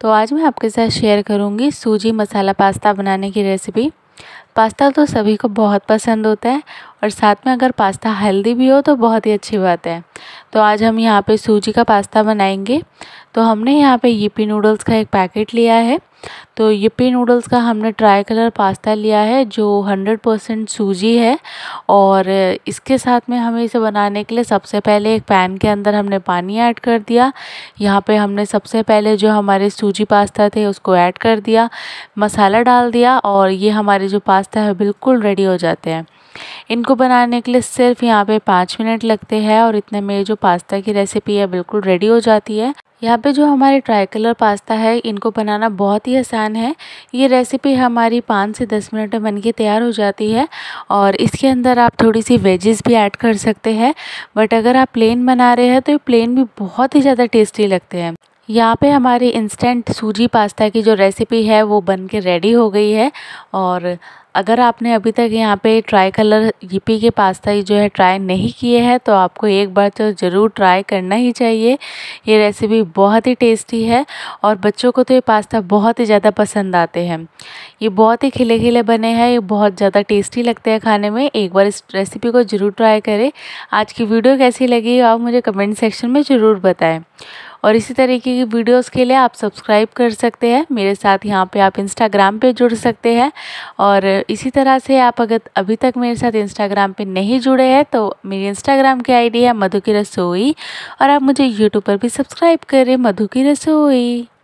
तो आज मैं आपके साथ शेयर करूँगी सूजी मसाला पास्ता बनाने की रेसिपी पास्ता तो सभी को बहुत पसंद होता है और साथ में अगर पास्ता हेल्दी भी हो तो बहुत ही अच्छी बात है तो आज हम यहाँ पे सूजी का पास्ता बनाएंगे तो हमने यहाँ पे यीपी नूडल्स का एक पैकेट लिया है तो पी नूडल्स का हमने ट्राई कलर पास्ता लिया है जो हंड्रेड परसेंट सूजी है और इसके साथ में हमें इसे बनाने के लिए सबसे पहले एक पैन के अंदर हमने पानी ऐड कर दिया यहाँ पे हमने सबसे पहले जो हमारे सूजी पास्ता थे उसको ऐड कर दिया मसाला डाल दिया और ये हमारे जो पास्ता है बिल्कुल रेडी हो जाते हैं इनको बनाने के लिए सिर्फ यहाँ पे पाँच मिनट लगते हैं और इतने में जो पास्ता की रेसिपी है बिल्कुल रेडी हो जाती है यहाँ पे जो हमारे ट्राई कलर पास्ता है इनको बनाना बहुत ही आसान है ये रेसिपी हमारी पाँच से दस मिनट में बनके तैयार हो जाती है और इसके अंदर आप थोड़ी सी वेजेस भी ऐड कर सकते हैं बट अगर आप प्लेन बना रहे हैं तो ये प्लेन भी बहुत ही ज़्यादा टेस्टी लगते हैं यहाँ पे हमारी इंस्टेंट सूजी पास्ता की जो रेसिपी है वो बन के रेडी हो गई है और अगर आपने अभी तक यहाँ पे ट्राई कलर यूपी के पास्ता ही जो है ट्राई नहीं किए हैं तो आपको एक बार तो ज़रूर ट्राई करना ही चाहिए ये रेसिपी बहुत ही टेस्टी है और बच्चों को तो ये पास्ता बहुत ही ज़्यादा पसंद आते हैं ये बहुत ही खिले खिले बने हैं ये बहुत ज़्यादा टेस्टी लगते हैं खाने में एक बार इस रेसिपी को ज़रूर ट्राई करें आज की वीडियो कैसी लगी आप मुझे कमेंट सेक्शन में ज़रूर बताएँ और इसी तरीके की वीडियोस के लिए आप सब्सक्राइब कर सकते हैं मेरे साथ यहाँ पे आप इंस्टाग्राम पे जुड़ सकते हैं और इसी तरह से आप अगर अभी तक मेरे साथ इंस्टाग्राम पे नहीं जुड़े हैं तो मेरी इंस्टाग्राम की आईडी है मधु की रसोई और आप मुझे यूट्यूब पर भी सब्सक्राइब करें मधु की रसोई